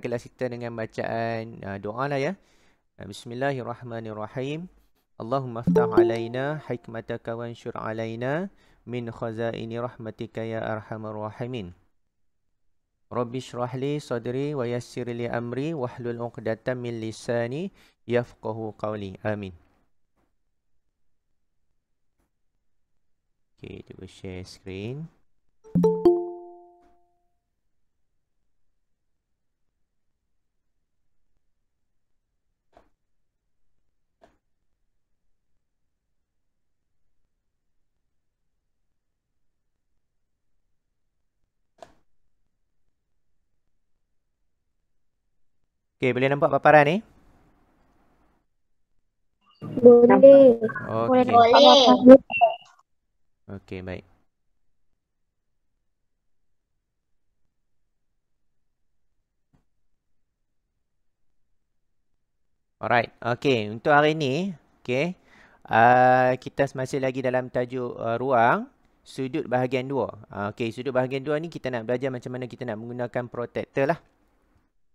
Angkatlah kita dengan bacaan uh, doa lah ya. Uh, Bismillahirrahmanirrahim. Allahumma aftah alaina hikmataka wa ansyur alaina min khazaini rahmatika ya arhamar rahimin. Rabbi syrah li sadri wa yassir li amri wa hlul uqdatan min lisani yafqahu qawli. Amin. Okay, cuba share screen. Okey, boleh nampak paparan ni? Boleh. Okay. Boleh. Okey, baik. Alright. Okey, untuk hari ni, okey. Uh, kita masih lagi dalam tajuk uh, ruang sudut bahagian dua. Uh, okey, sudut bahagian dua ni kita nak belajar macam mana kita nak menggunakan protector lah.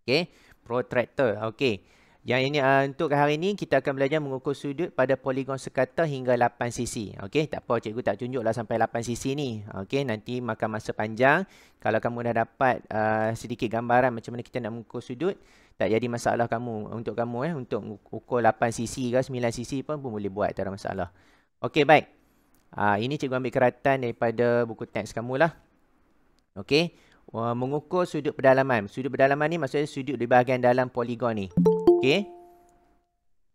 Okey protractor. Okey. Yang ini uh, untuk hari ini kita akan belajar mengukur sudut pada poligon sekata hingga 8 sisi. Okey, tak apa cikgu tak tunjuklah sampai 8 sisi ni. Okey, nanti makan masa panjang kalau kamu dah dapat uh, sedikit gambaran macam mana kita nak mengukur sudut, tak jadi masalah kamu untuk kamu eh untuk ukur 8 sisi ke 9 sisi pun pun boleh buat tak ada masalah. Okey, baik. Uh, ini cikgu ambil keratan daripada buku teks kamu lah. Okey uh, mengukur sudut pedalaman. Sudut pedalaman ni maksudnya sudut di bahagian dalam poligon ni. Okey.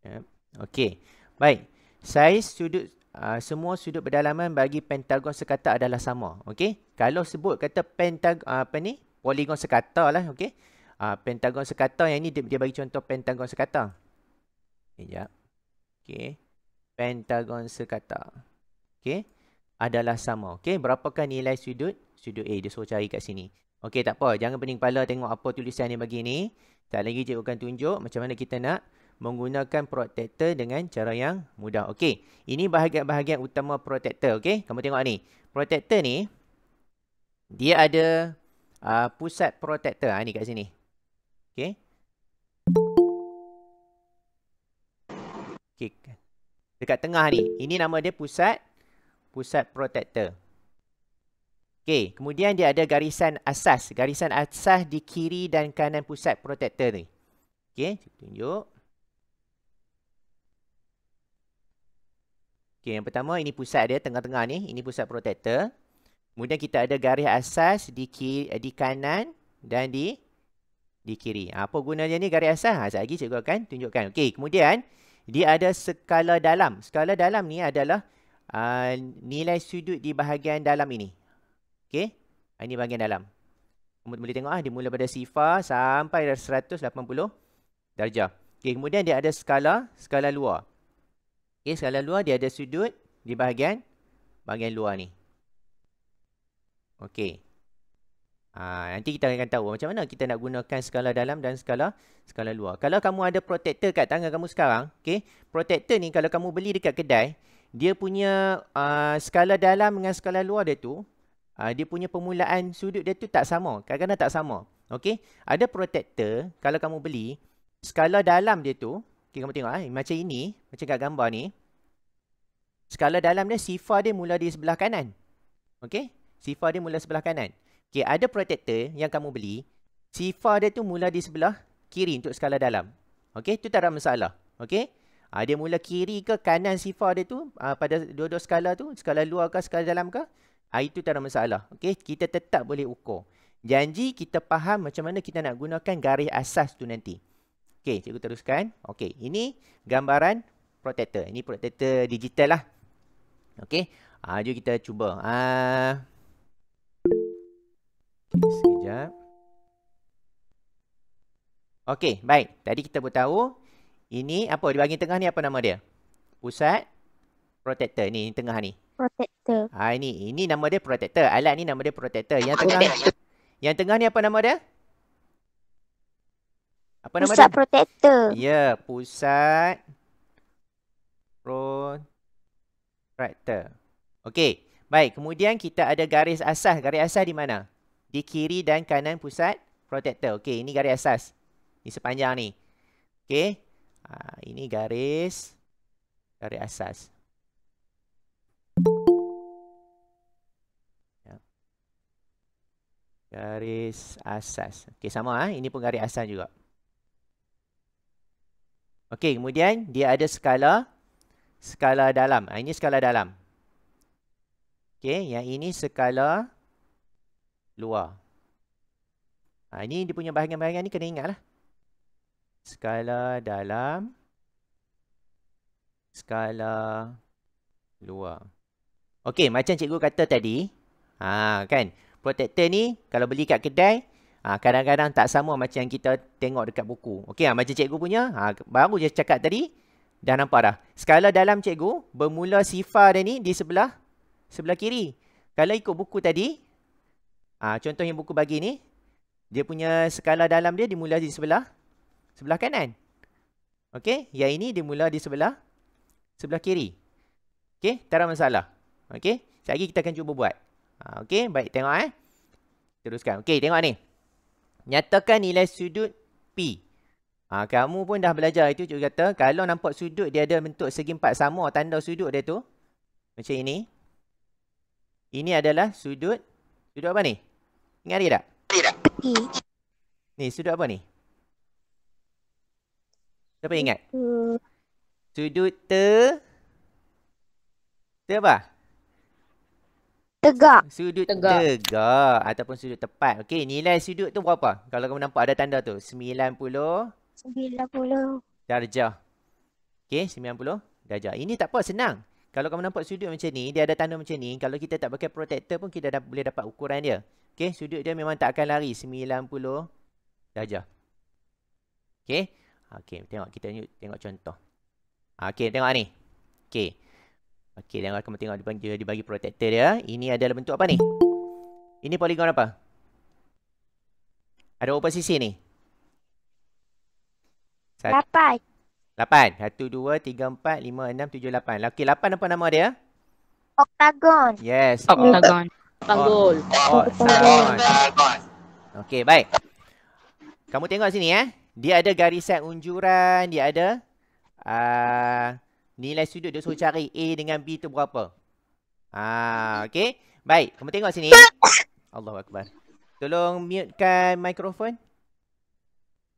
Yep. Okey. Baik. Saiz sudut uh, semua sudut pedalaman bagi pentagon sekata adalah sama. Okey. Kalau sebut kata pentagon uh, ah, apa ni? Poligon sekata lah. Okey. Uh, pentagon sekata yang ni dia, dia bagi contoh pentagon sekata. Ya. Okey. Pentagon sekata. Okey. Adalah sama. Okey. Berapakah nilai sudut Studio A. Dia suruh cari kat sini. Okey, tak apa. Jangan pening kepala tengok apa tulisan ni bagi ni. Tak lagi cikgu akan tunjuk macam mana kita nak menggunakan protector dengan cara yang mudah. Okey, ini bahagian-bahagian utama protector. Okey, kamu tengok ni. Protector ni, dia ada uh, pusat protector. Ha, ni kat sini. Okey. Okey. Dekat tengah ni. Ini nama dia pusat pusat protector. Okey, kemudian dia ada garisan asas. Garisan asas di kiri dan kanan pusat protektor. ni. Okey, tunjuk. Okey, yang pertama ini pusat dia tengah-tengah ni, ini pusat protektor. Kemudian kita ada garis asas di kiri, eh, di kanan dan di di kiri. Ah, apa gunanya ni garis asas? Ha, lagi cikgu akan tunjukkan. Okey, kemudian dia ada skala dalam. Skala dalam ni adalah uh, nilai sudut di bahagian dalam ini. Okay, ah, Ini bahagian dalam. Kamu boleh tengok ah dia mula pada sifar sampai 180 darjah. Okey, kemudian dia ada skala, skala luar. Okay, skala luar dia ada sudut di bahagian bahagian luar ni. Okay, Ha, ah, nanti kita akan tahu macam mana kita nak gunakan skala dalam dan skala skala luar. Kalau kamu ada protector kat tangan kamu sekarang, okey, protector ni kalau kamu beli dekat kedai, dia punya uh, skala dalam dengan skala luar dia tu Ah, dia punya permulaan sudut dia tu tak sama. Kadang-kadang tak sama. Okey? Ada protector, kalau kamu beli, skala dalam dia tu, okay, kamu tengok, eh, macam ini, macam kat gambar ni, skala dalam dia, sifar dia mula di sebelah kanan. Okey? Sifar dia mula sebelah kanan. Okey, ada protector yang kamu beli, sifar dia tu mula di sebelah kiri untuk skala dalam. Okey? Tu tak ada masalah. Okey? Ada ah, mula kiri ke kanan sifar dia tu, pada dua-dua skala tu, skala luar ke, skala dalam ke, itu tak ada masalah. Okay, kita tetap boleh ukur. Janji kita faham macam mana kita nak gunakan garis asas tu nanti. Okey, cikgu teruskan. Okey, ini gambaran protector. Ini protector digital lah. Okey. Ah, jom kita cuba. Ah. Sekejap. Okey, baik. Tadi kita pun tahu ini apa di bahagian tengah ni apa nama dia? Pusat protector Ini tengah ni protector. Ha ini ini nama dia protector. Alat ni nama dia protector. Yang tengah Yang tengah ni apa nama dia? Apa pusat nama dia? Pusat protector. Ya, yeah, pusat protector. Okey. Baik, kemudian kita ada garis asas. Garis asas di mana? Di kiri dan kanan pusat protector. Okey, ini garis asas. Ini sepanjang ni. Okey. Ha, ini garis garis asas. garis asas. Okey sama ah, ini pun garis asas juga. Okey, kemudian dia ada skala skala dalam. Ah, ini skala dalam. Okey, yang ini skala luar. Ah ini dia punya bahagian-bahagian ni kena ingat lah. Skala dalam skala luar. Okey, macam cikgu kata tadi, ha kan? protector ni kalau beli kat kedai ah, kadang-kadang tak sama macam yang kita tengok dekat buku. Okey, ha, macam cikgu punya, ha, baru je cakap tadi dah nampak dah. Skala dalam cikgu bermula sifar dia ni di sebelah sebelah kiri. Kalau ikut buku tadi, ha, contoh yang buku bagi ni, dia punya skala dalam dia dimula di sebelah sebelah kanan. Okey, yang ini dimula di sebelah sebelah kiri. Okey, tak ada masalah. Okey, sekejap lagi kita akan cuba buat. Ah, okay, baik tengok eh. Teruskan. Okay, tengok ni. Nyatakan nilai sudut P. Ha, kamu pun dah belajar itu cikgu kata kalau nampak sudut dia ada bentuk segi empat sama tanda sudut dia tu macam ini. Ini adalah sudut sudut apa ni? Ingat lagi tak? Tidak. Ni sudut apa ni? Siapa ingat? Sudut ter Siapa? Te Tegak. Sudut tegak. tegak ataupun sudut tepat. Okey, nilai sudut tu berapa? Kalau kamu nampak ada tanda tu. 90. 90. Darjah. Okey, 90 darjah. Ini tak apa, senang. Kalau kamu nampak sudut macam ni, dia ada tanda macam ni. Kalau kita tak pakai protector pun, kita dah boleh dapat ukuran dia. Okey, sudut dia memang tak akan lari. 90 darjah. Okey. Okey, tengok. Kita tengok contoh. Okey, tengok ni. Okey. Okey, dan kita tengok dia bagi dia bagi protector dia. Ah. Ini adalah bentuk apa ni? Ini poligon apa? Ada berapa sisi ni? Lapan. Lapan. Satu dua tiga empat lima enam tujuh lapan. Lah, okey, lapan apa nama dia? Oktagon. Yes. oktagon. Octagon. Oktagon. Okey, baik. Kamu tengok sini eh. Dia ada garisan unjuran, dia ada uh, Nilai sudut dia suruh cari A dengan B tu berapa. Ah, okey. Baik, kamu tengok sini. Allahu akbar. Tolong mutekan mikrofon.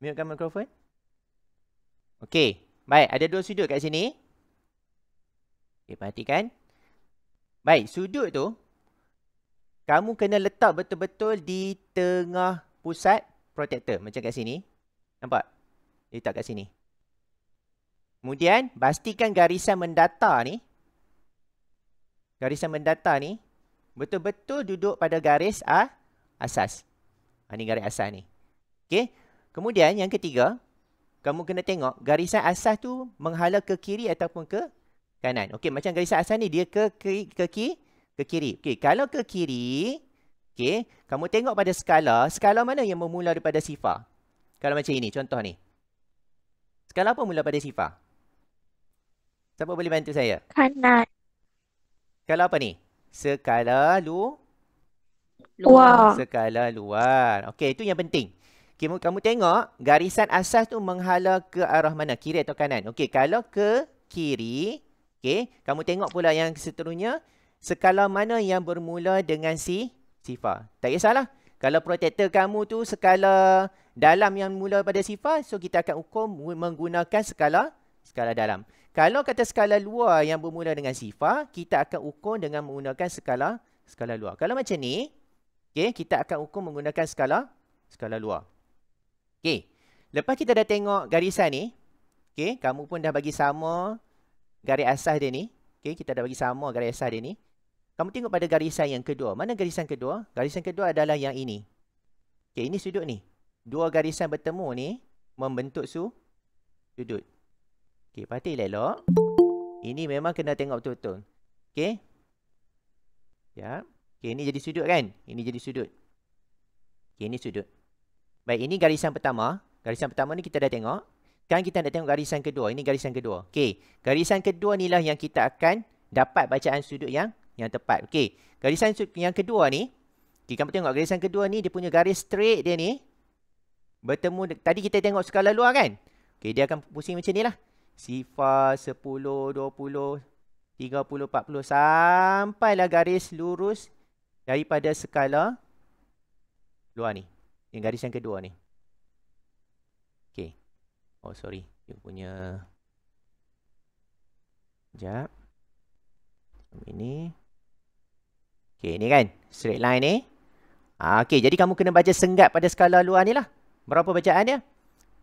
Mutekan mikrofon. Okey. Baik, ada dua sudut kat sini. Okey, perhatikan. Baik, sudut tu kamu kena letak betul-betul di tengah pusat protektor macam kat sini. Nampak? Letak kat sini. Kemudian, pastikan garisan mendata ni. Garisan mendata ni. Betul-betul duduk pada garis A, asas. Ha, ni garis asas ni. Okey. Kemudian, yang ketiga. Kamu kena tengok garisan asas tu menghala ke kiri ataupun ke kanan. Okey, macam garisan asas ni dia ke kiri, ke kiri, ke kiri. Okey, kalau ke kiri, okey, kamu tengok pada skala, skala mana yang bermula daripada sifar? Kalau macam ini, contoh ni. Skala apa mula pada sifar? Siapa boleh bantu saya? Kanan. Kalau apa ni? Skala lu luar. Skala luar. Okey, itu yang penting. Kamu okay, kamu tengok garisan asas tu menghala ke arah mana? Kiri atau kanan? Okey, kalau ke kiri, okey, kamu tengok pula yang seterusnya skala mana yang bermula dengan si sifar. Tak kisahlah. Kalau protektor kamu tu skala dalam yang mula pada sifar, so kita akan ukur menggunakan skala skala dalam. Kalau kata skala luar yang bermula dengan sifar, kita akan ukur dengan menggunakan skala skala luar. Kalau macam ni, okay, kita akan ukur menggunakan skala skala luar. Okay. Lepas kita dah tengok garisan ni, okay, kamu pun dah bagi sama garis asas dia ni. Okay, kita dah bagi sama garis asas dia ni. Kamu tengok pada garisan yang kedua. Mana garisan kedua? Garisan kedua adalah yang ini. Okay, ini sudut ni. Dua garisan bertemu ni membentuk su sudut. Okey, patik elok. Ini memang kena tengok betul-betul. Okey. Ya. Okey, ini jadi sudut kan? Ini jadi sudut. Okey, ini sudut. Baik, ini garisan pertama. Garisan pertama ni kita dah tengok. Sekarang kita nak tengok garisan kedua. Ini garisan kedua. Okey. Garisan kedua ni lah yang kita akan dapat bacaan sudut yang yang tepat. Okey. Garisan yang kedua ni. Okey, kamu tengok garisan kedua ni. Dia punya garis straight dia ni. Bertemu. Tadi kita tengok skala luar kan? Okey, dia akan pusing macam ni lah sifar 10, 20, 30, 40 sampailah garis lurus daripada skala luar ni. Yang garis yang kedua ni. Okay, Oh sorry, dia punya jap. Ini. okay ni kan straight line ni. Ah, okay, jadi kamu kena baca senggat pada skala luar ni lah. Berapa bacaan dia?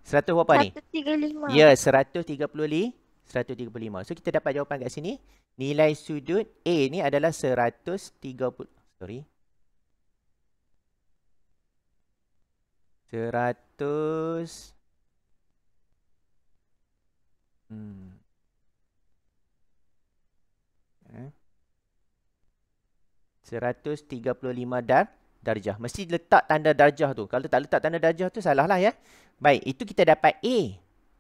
Seratus berapa ni? seratus tiga puluh lima. Ya, li. Seratus tiga puluh lima. So, kita dapat jawapan kat sini. Nilai sudut A ni adalah seratus tiga puluh... Sorry. Seratus... Hmm. Eh? Seratus tiga puluh lima dar darjah. Mesti letak tanda darjah tu. Kalau tak letak tanda darjah tu, salah lah ya. Baik, itu kita dapat A.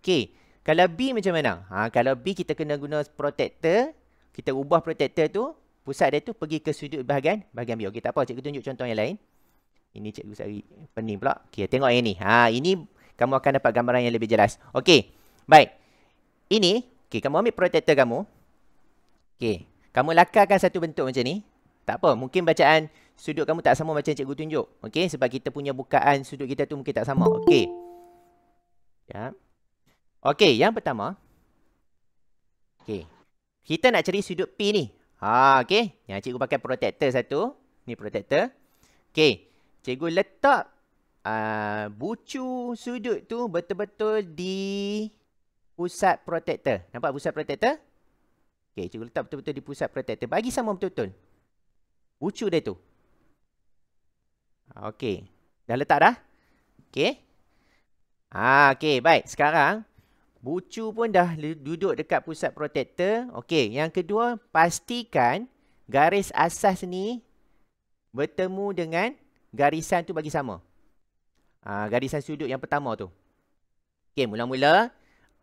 Okey, kalau B macam mana? Ha, kalau B kita kena guna protector, kita ubah protector tu, pusat dia tu pergi ke sudut bahagian, bahagian B. Okey, tak apa, cikgu tunjuk contoh yang lain. Ini cikgu sari pening pula. Okey, tengok yang ni. Ha, ini kamu akan dapat gambaran yang lebih jelas. Okey, baik. Ini, Okay. kamu ambil protector kamu. Okey, kamu lakarkan satu bentuk macam ni. Tak apa, mungkin bacaan sudut kamu tak sama macam cikgu tunjuk. Okey, sebab kita punya bukaan sudut kita tu mungkin tak sama. Okey. Ya. Okey, yang pertama. Okey. Kita nak cari sudut P ni. Ha, okey. Yang cikgu pakai protector satu. Ni protector. Okey. Cikgu letak uh, bucu sudut tu betul-betul di pusat protector. Nampak pusat protector? Okey, cikgu letak betul-betul di pusat protector. Bagi sama betul-betul. Bucu dia tu. Okey. Dah letak dah? Okey. Ah, okey, baik. Sekarang bucu pun dah duduk dekat pusat protektor. Okey, yang kedua, pastikan garis asas ni bertemu dengan garisan tu bagi sama. Ah, garisan sudut yang pertama tu. Okey, mula-mula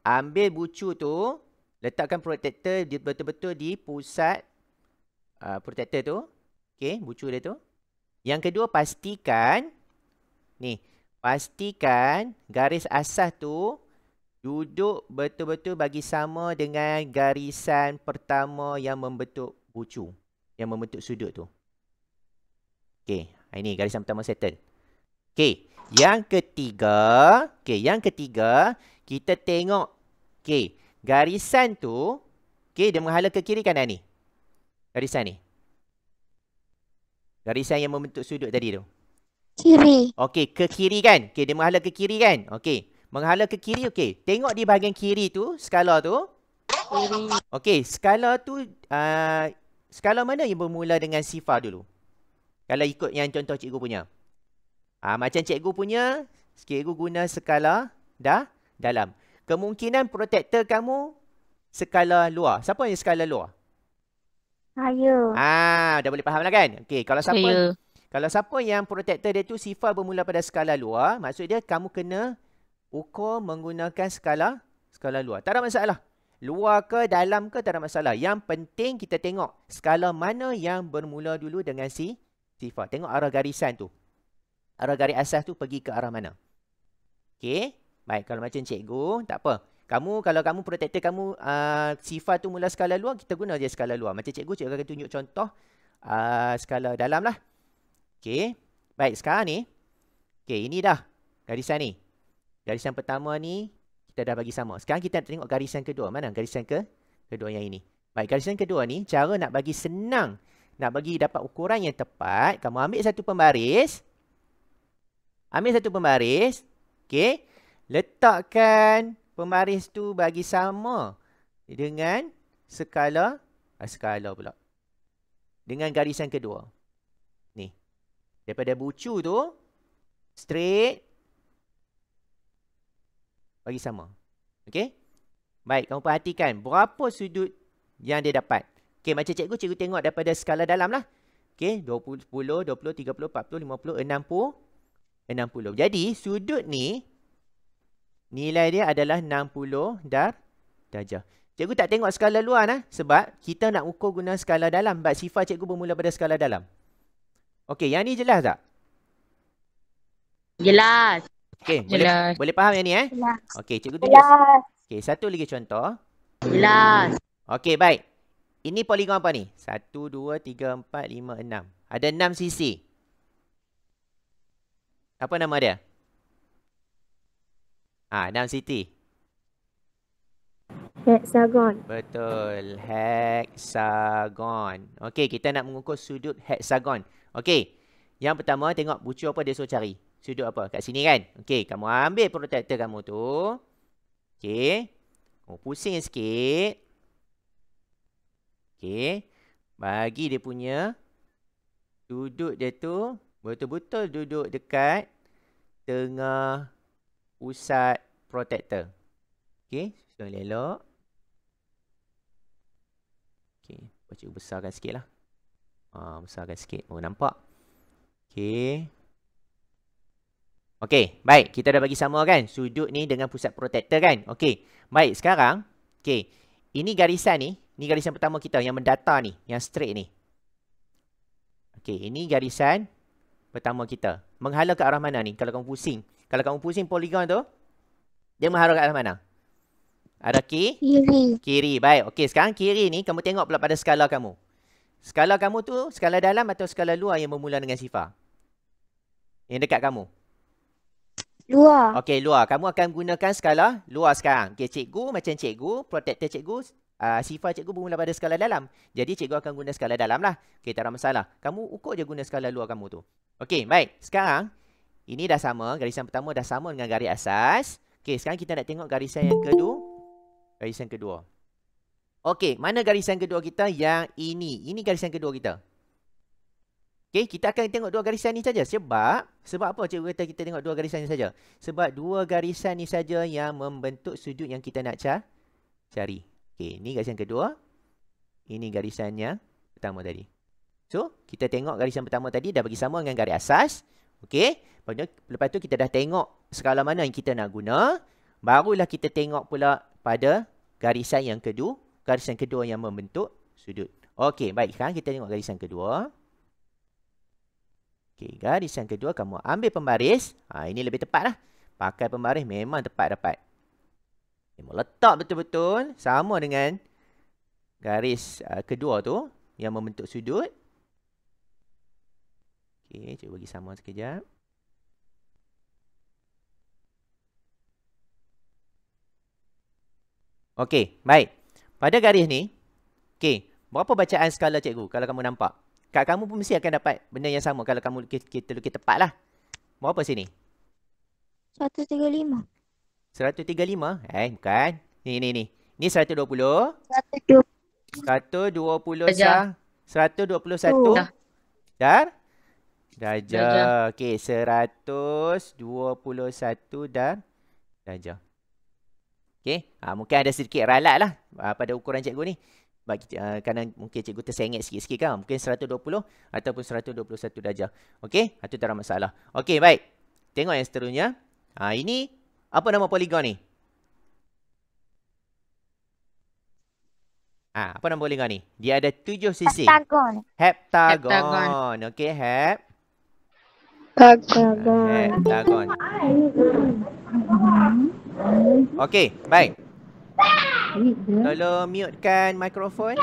ambil bucu tu, letakkan protektor betul-betul di pusat uh, ah, protektor tu. Okey, bucu dia tu. Yang kedua, pastikan ni pastikan garis asas tu duduk betul-betul bagi sama dengan garisan pertama yang membentuk bucu yang membentuk sudut tu. Okey, ini garisan pertama settle. Okey, yang ketiga, okey, yang ketiga kita tengok okey, garisan tu okey dia menghala ke kiri kanan ni. Garisan ni. Garisan yang membentuk sudut tadi tu. Kiri. Okey, ke kiri kan? Okey, dia menghala ke kiri kan? Okey. Menghala ke kiri, okey. Tengok di bahagian kiri tu, skala tu. Kiri. Okey, skala tu, uh, skala mana yang bermula dengan sifar dulu? Kalau ikut yang contoh cikgu punya. Uh, macam cikgu punya, cikgu guna skala dah dalam. Kemungkinan protector kamu skala luar. Siapa yang skala luar? Saya. Ah, dah boleh faham lah kan? Okey, kalau siapa... Saya. Kalau siapa yang protector dia tu sifar bermula pada skala luar, maksud dia kamu kena ukur menggunakan skala skala luar. Tak ada masalah. Luar ke dalam ke tak ada masalah. Yang penting kita tengok skala mana yang bermula dulu dengan si sifar. Tengok arah garisan tu. Arah garis asas tu pergi ke arah mana. Okey. Baik, kalau macam cikgu, tak apa. Kamu, kalau kamu protector kamu uh, sifar tu mula skala luar, kita guna je skala luar. Macam cikgu, cikgu akan tunjuk contoh uh, skala dalam lah. Okey. Baik, sekarang ni. Okey, ini dah garisan ni. Garisan pertama ni kita dah bagi sama. Sekarang kita tengok garisan kedua. Mana garisan ke? Kedua yang ini. Baik, garisan kedua ni cara nak bagi senang. Nak bagi dapat ukuran yang tepat. Kamu ambil satu pembaris. Ambil satu pembaris. Okey. Letakkan pembaris tu bagi sama dengan skala. Eh, skala pula. Dengan garisan kedua. Daripada bucu tu straight bagi sama. okay? Baik, kamu perhatikan berapa sudut yang dia dapat. Okay, macam cikgu cikgu tengok daripada skala dalam lah. Okey, 20 10 20 30 40 50 60 60. Jadi sudut ni nilai dia adalah 60 dar darjah. Cikgu tak tengok skala luar lah sebab kita nak ukur guna skala dalam. Sebab sifar cikgu bermula pada skala dalam. Okey, yang ni jelas tak? Jelas. Okey, boleh, boleh faham yang ni eh? Jelas. Okey, cikgu tu. Jelas. Okey, satu lagi contoh. Jelas. Okey, baik. Ini poligon apa ni? Satu, dua, tiga, empat, lima, enam. Ada enam sisi. Apa nama dia? Ah, ha, enam sisi. Hexagon. Betul. Hexagon. Okey, kita nak mengukur sudut hexagon. Hexagon. Okey. Yang pertama tengok bucu apa dia suruh cari. Sudut apa? Kat sini kan? Okey, kamu ambil protector kamu tu. Okey. Oh, pusing sikit. Okey. Bagi dia punya sudut dia tu betul-betul duduk dekat tengah pusat protector. Okey, susun elok. Okey, baca besarkan sikitlah uh, besarkan sikit Oh nampak. Okay. Okay. baik. Kita dah bagi sama kan sudut ni dengan pusat protector kan? Okay. Baik, sekarang Okay. Ini garisan ni, Ini garisan pertama kita yang mendata ni, yang straight ni. Okay. ini garisan pertama kita. Menghala ke arah mana ni kalau kamu pusing? Kalau kamu pusing poligon tu, dia menghala ke arah mana? Ada kiri? Kiri. Kiri, baik. Okay. sekarang kiri ni kamu tengok pula pada skala kamu. Skala kamu tu skala dalam atau skala luar yang bermula dengan sifar? Yang dekat kamu? Luar. Okey, luar. Kamu akan gunakan skala luar sekarang. Okey, cikgu macam cikgu, protector cikgu, uh, sifar cikgu bermula pada skala dalam. Jadi, cikgu akan guna skala dalam lah. Okey, tak ada masalah. Kamu ukur je guna skala luar kamu tu. Okey, baik. Sekarang, ini dah sama. Garisan pertama dah sama dengan garis asas. Okey, sekarang kita nak tengok garisan yang kedua. Garisan kedua. Okey, mana garisan kedua kita? Yang ini. Ini garisan kedua kita. Okey, kita akan tengok dua garisan ni saja. Sebab sebab apa cikgu kata kita tengok dua garisan ni saja? Sebab dua garisan ni saja yang membentuk sudut yang kita nak cari. Okey, ini garisan kedua. Ini garisannya pertama tadi. So, kita tengok garisan pertama tadi dah bagi sama dengan garis asas. Okey, lepas tu kita dah tengok skala mana yang kita nak guna. Barulah kita tengok pula pada garisan yang kedua. Garisan kedua yang membentuk sudut. Okey, baik. Sekarang kita tengok garisan kedua. Okey, garis kedua kamu ambil pembaris. Ha, ini lebih tepat lah. Pakai pembaris memang tepat dapat. Kamu letak betul-betul sama dengan garis uh, kedua tu yang membentuk sudut. Okey, cuba bagi sama sekejap. Okey, baik. Pada garis ni, okay, berapa bacaan skala cikgu kalau kamu nampak? Kak kamu pun mesti akan dapat benda yang sama kalau kamu lukis, kita lukis tepat lah. Berapa sini? 135. 135? Eh, bukan. Ni, ni, ni. Ni 120. 120. 121. 121. Dah. 121. Dah. 121. Dah. Dah. Dah. Okay, 121 dan dah. Okay, ha, ah, mungkin ada sedikit ralat lah uh, pada ukuran cikgu ni. Bagi uh, kerana mungkin cikgu tersengit sikit-sikit kan. Mungkin 120 ataupun 121 darjah. Okay, itu tak ada masalah. Okay, baik. Tengok yang seterusnya. Ha, ini, apa nama poligon ni? Ah apa nama poligon ni? Dia ada tujuh sisi. Heptagon. Heptagon. Heptagon. Okey, hep. Heptagon. Heptagon. Okey, baik. Ya. Tolong mutekan mikrofon.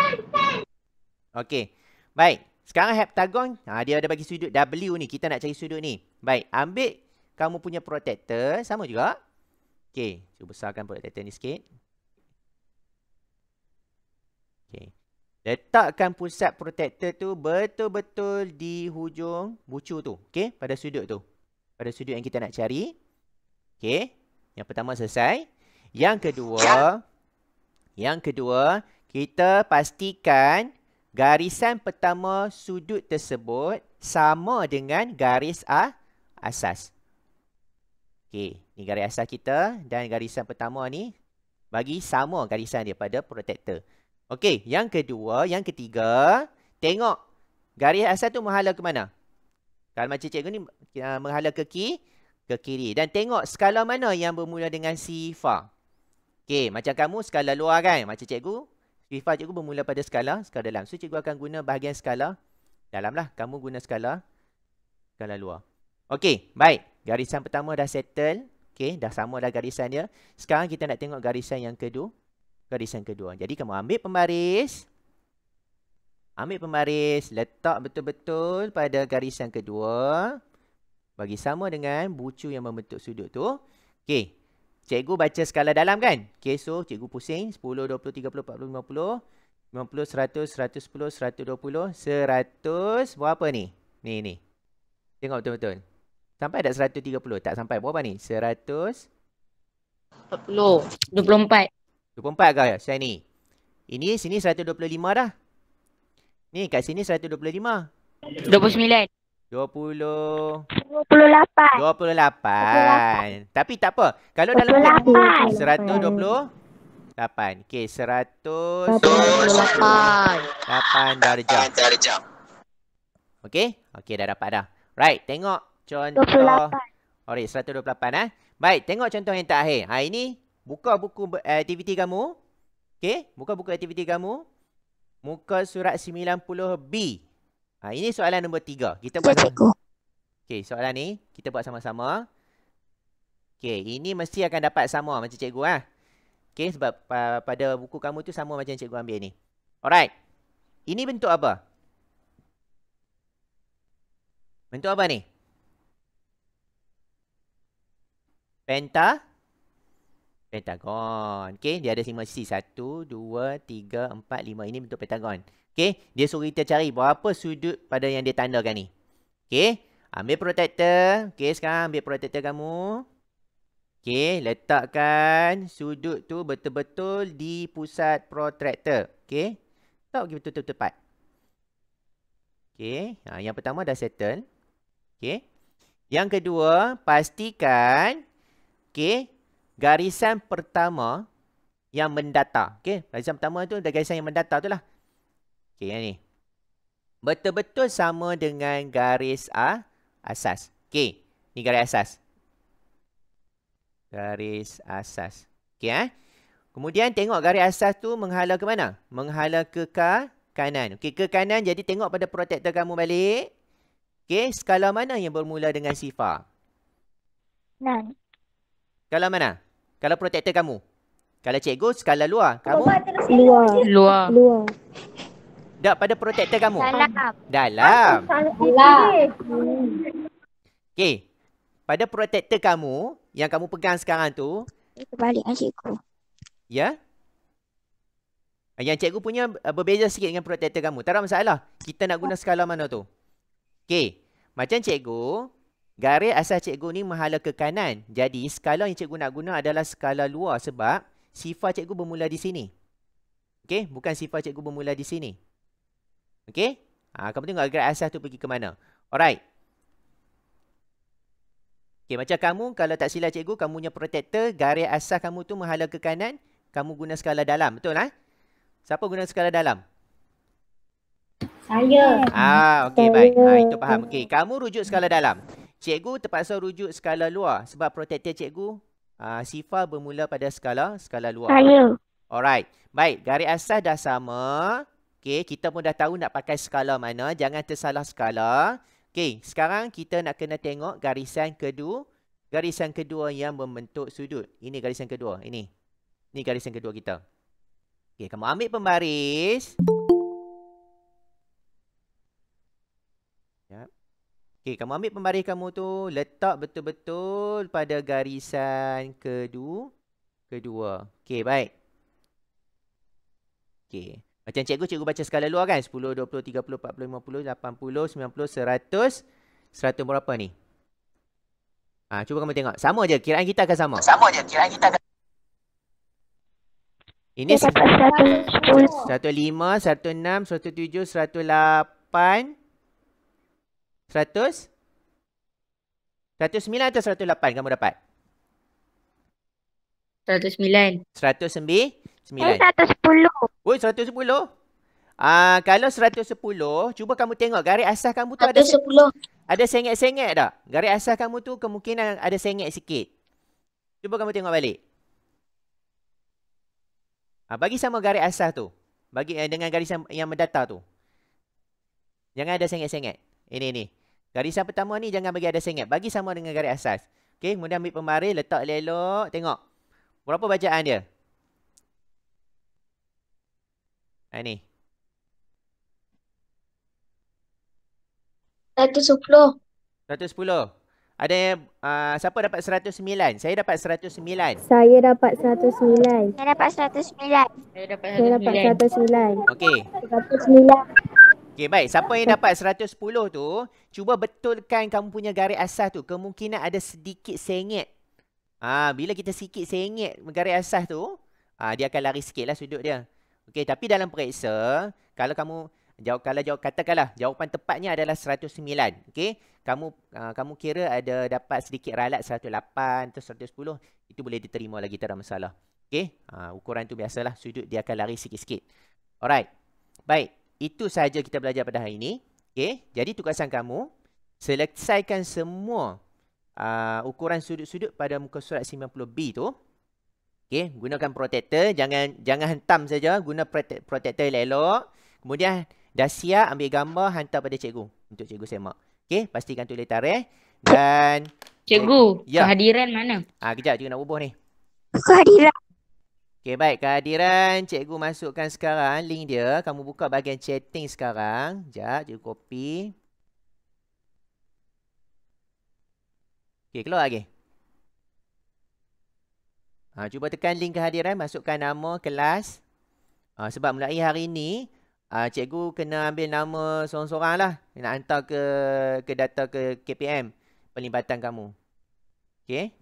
Okey, baik. Sekarang heptagon, ha, dia ada bagi sudut W ni. Kita nak cari sudut ni. Baik, ambil kamu punya protector. Sama juga. Okey, cuba besarkan protector ni sikit. Okey. Letakkan pusat protector tu betul-betul di hujung bucu tu. Okey, pada sudut tu. Pada sudut yang kita nak cari. Okey. Yang pertama selesai. Yang kedua, ya. yang kedua, kita pastikan garisan pertama sudut tersebut sama dengan garis A asas. Okey, ni garis asas kita dan garisan pertama ni bagi sama garisan dia pada protector. Okey, yang kedua, yang ketiga, tengok garis asas tu menghala ke mana? Kalau macam cikgu ni ah, menghala ke kiri, ke kiri dan tengok skala mana yang bermula dengan sifar. okay macam kamu skala luar kan? Macam cikgu, sifar cikgu bermula pada skala skala dalam. So cikgu akan guna bahagian skala dalam lah. Kamu guna skala skala luar. Okay baik. Garisan pertama dah settle. okay dah sama dah garisan dia. Sekarang kita nak tengok garisan yang kedua. Garisan kedua. Jadi kamu ambil pembaris. Ambil pembaris, letak betul-betul pada garisan kedua. Bagi sama dengan bucu yang membentuk sudut tu. Okey. Cikgu baca skala dalam kan? Okey, so cikgu pusing. 10, 20, 30, 40, 50, 50, 100, 110, 120, 100, berapa ni? Ni, ni. Tengok betul-betul. Sampai tak 130? Tak sampai. Berapa ni? 100? 40. 24. 24 kau ya? Saya ni. Ini sini 125 dah. Ni kat sini 125. 29. 28. 28. Tapi tak apa. Kalau dalam 128. Okey, 128. 8 darjah. 8 darjah. Okey? Okey, dah dapat dah. Right, tengok contoh. 28. Alright, 128 eh. Baik, tengok contoh yang terakhir. Ha, ini buka buku eh, aktiviti kamu. Okey, buka buku aktiviti kamu. Muka surat 90B. Ha, ini soalan nombor tiga. Kita buat sama-sama. Okay, soalan ni kita buat sama-sama. Okay, ini mesti akan dapat sama macam cikgu lah. Okay, sebab uh, pada buku kamu tu sama macam cikgu ambil ni. Alright. Ini bentuk apa? Bentuk apa ni? Penta. Pentagon. Okay, dia ada simulasi. Satu, dua, tiga, empat, lima. Ini bentuk pentagon. Pentagon. Okay, dia suruh kita cari berapa sudut pada yang dia tandakan ni. Okay, ambil protector. Okay, sekarang ambil protector kamu. Okay, letakkan sudut tu betul-betul di pusat protractor. tak letak betul-betul tepat. Okey, ha, yang pertama dah settle. Okay, yang kedua pastikan, Okay, garisan pertama yang mendata. Okay, garisan pertama tu, garisan yang mendata tu lah. Okey, ni. Betul-betul sama dengan garis A asas. Okey, ni garis asas. Garis asas. Okey, eh? Kemudian tengok garis asas tu menghala ke mana? Menghala ke ka kanan. Okey, ke kanan. Jadi tengok pada protektor kamu balik. Okey, skala mana yang bermula dengan sifar? Nan. Skala mana? Kalau protektor kamu. Kalau cikgu, skala luar. Kamu? Luar. Luar. Luar dak pada protektor kamu? Dalam. Dalam. Okey. Pada protektor kamu yang kamu pegang sekarang tu. Terbalik cikgu. Ya? Yang cikgu punya eh, berbeza sikit dengan protektor kamu. Tak ada masalah. Kita nak guna skala mana tu. Okey. Macam cikgu, garis asas cikgu ni menghala ke kanan. Jadi skala yang cikgu nak guna adalah skala luar sebab sifar cikgu bermula di sini. Okey, bukan sifar cikgu bermula di sini. Okay, Ha, ah, kamu tengok lah gerak asas tu pergi ke mana. Alright. Okey, macam kamu kalau tak silap cikgu, kamu punya protector, garis asas kamu tu menghala ke kanan, kamu guna skala dalam. Betul lah? Ha? Siapa guna skala dalam? Saya. Ah, okey baik. Ha, itu faham. Okay, kamu rujuk skala dalam. Cikgu terpaksa rujuk skala luar sebab protector cikgu uh, ah, sifar bermula pada skala skala luar. Saya. Alright. Baik, garis asas dah sama. Okey, kita pun dah tahu nak pakai skala mana. Jangan tersalah skala. Okey, sekarang kita nak kena tengok garisan kedua. Garisan kedua yang membentuk sudut. Ini garisan kedua. Ini. Ini garisan kedua kita. Okey, kamu ambil pembaris. Yep. Okey, kamu ambil pembaris kamu tu. Letak betul-betul pada garisan kedua. Kedua. Okey, baik. Okey. Macam cikgu-cikgu baca skala luar kan 10, 20, 30, 40, 50, 80, 90, 100 100 berapa ni? Ha, cuba kamu tengok Sama je kiraan kita akan sama Sama je kiraan kita akan ini 105, 106, 107, 108, seratus sembilan atau seratus lapan. kamu dapat? 109. 109. Eh, 100, 110. Woi, 110? Ah, kalau 110, cuba kamu tengok garis asas kamu tu 110. ada 110. Ada sengit-sengit tak? Garis asas kamu tu kemungkinan ada sengit sikit. Cuba kamu tengok balik. Ah, bagi sama garis asas tu. Bagi eh, dengan garis yang mendata tu. Jangan ada sengit-sengit. Ini ni. Garisan pertama ni jangan bagi ada sengit. Bagi sama dengan garis asas. Okey, kemudian ambil pembaris, letak elok, tengok. Berapa bacaan dia? Ani. Ah, seratus sepuluh. Seratus sepuluh. Ada yang, uh, siapa dapat seratus sembilan? Saya dapat seratus sembilan. Saya dapat seratus sembilan. Saya dapat seratus sembilan. Saya dapat seratus sembilan. Okey. Seratus sembilan. Okey, baik. Siapa yang dapat 110 tu, cuba betulkan kamu punya garis asas tu. Kemungkinan ada sedikit sengit. Ah, ha, bila kita sikit sengit garis asas tu, ha, dia akan lari sikitlah sudut dia. Okey, tapi dalam periksa, kalau kamu jawab kalau jawab katakanlah jawapan tepatnya adalah 109, okey? Kamu uh, kamu kira ada dapat sedikit ralat 108 atau 110, itu boleh diterima lagi tak ada masalah. Okey? Uh, ukuran tu biasalah, sudut dia akan lari sikit-sikit. Alright. Baik, itu sahaja kita belajar pada hari ini. Okey, jadi tugasan kamu selesaikan semua uh, ukuran sudut-sudut pada muka surat 90B tu. Okey, gunakan protector. Jangan jangan hentam saja. Guna protector elok-elok. Kemudian dah siap ambil gambar hantar pada cikgu. Untuk cikgu semak. Okey, pastikan tulis tarikh. Dan... Cikgu, ya. kehadiran mana? Ah, ha, kejap, cikgu nak bubuh ni. Kehadiran. Okey, baik. Kehadiran cikgu masukkan sekarang link dia. Kamu buka bahagian chatting sekarang. Sekejap, cikgu copy. Okey, keluar lagi. Okay. Ha, cuba tekan link kehadiran, masukkan nama, kelas. Ha, sebab mulai hari ini, ha, cikgu kena ambil nama seorang-seorang lah. Nak hantar ke, ke data ke KPM, pelibatan kamu. Okay?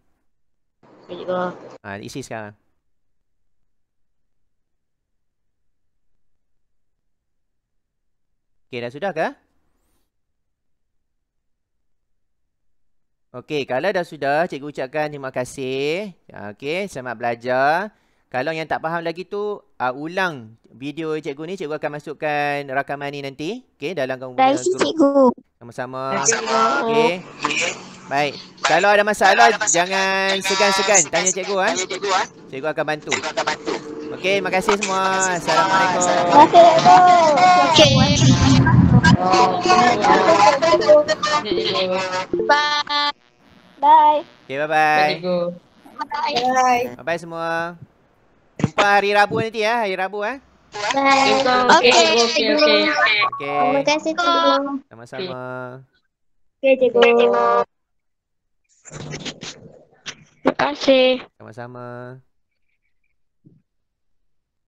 Ha, isi sekarang. Okay, dah sudah ke? Okey, kalau dah sudah, cikgu ucapkan terima kasih. Ya, okey, selamat belajar. Kalau yang tak faham lagi tu, uh, ulang video cikgu ni. Cikgu akan masukkan rakaman ni nanti. Okey, dalam kamu punya grup. cikgu. Sama-sama. Okey. Baik. Baik. Kalau ada masalah, kalau ada masalah jangan segan-segan. Tanya cikgu. Eh. Tanya cikgu. Ha? Cikgu akan bantu. bantu. Okey, terima kasih semua. Assalamualaikum. Terima kasih, cikgu. Okey. Bye. Bye. Okay, bye-bye. Bye-bye. Bye-bye. Bye-bye semua. Jumpa hari Rabu nanti ya, hari Rabu eh. Bye. Okay, okay, okay. okay. okay. okay. Terima kasih, Cikgu. Sama-sama. Okay, okay Terima kasih. Sama-sama.